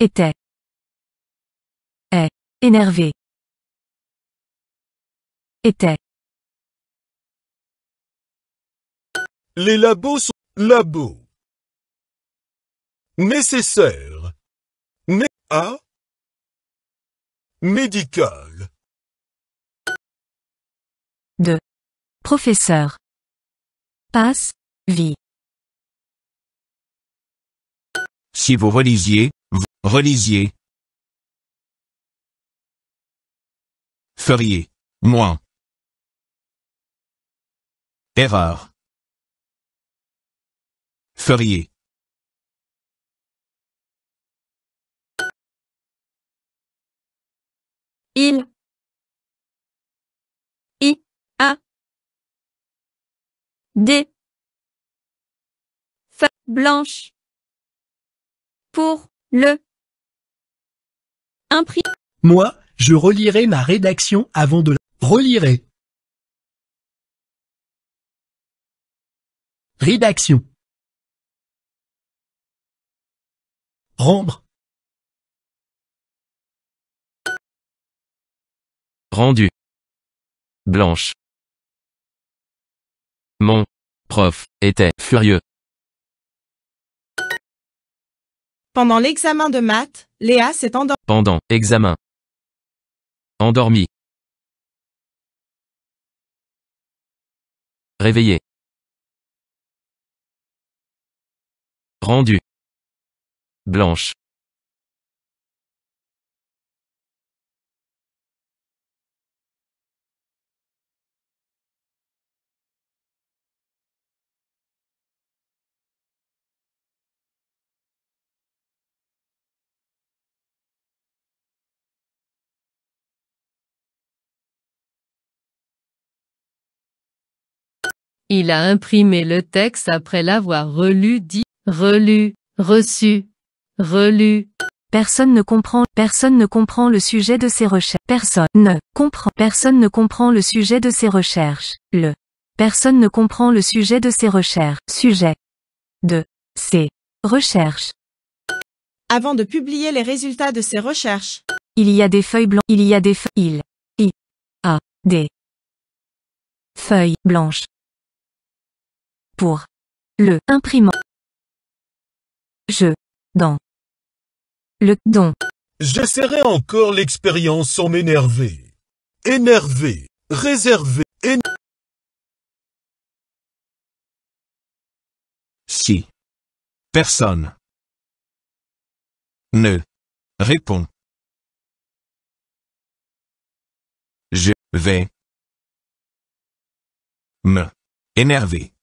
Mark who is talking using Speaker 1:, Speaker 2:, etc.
Speaker 1: était est énervé était Les labos sont labos. Nécessaire. Né à. Médical. De. Professeur. Passe. Vie. Si vous relisiez, Relisier Ferrier Moins. Erreur. Ferrier Il. I. A. D. F. Blanche. Pour. Le. Moi, je relirai ma rédaction avant de la relire. Rédaction. Rendre. Rendu. Blanche. Mon prof était furieux. Pendant l'examen de maths, Léa s'est endormie pendant, examen. Endormi. Réveillé. Rendu. Blanche. Il a imprimé le texte après l'avoir relu dit, relu, reçu, relu. Personne ne comprend, personne ne comprend le sujet de ses recherches. Personne ne comprend, personne ne comprend le sujet de ses recherches. Le. Personne ne comprend le sujet de ses recherches. Sujet. De. Ses. Recherches. Avant de publier les résultats de ses recherches. Il y a des feuilles blanches. Il y a des feuilles. Il. I. A. Des. Feuilles blanches pour le imprimant. Je dans le don. J'essaierai encore l'expérience sans m'énerver. Énerver, réserver, Si. Personne. Ne. Répond. Je vais me énerver.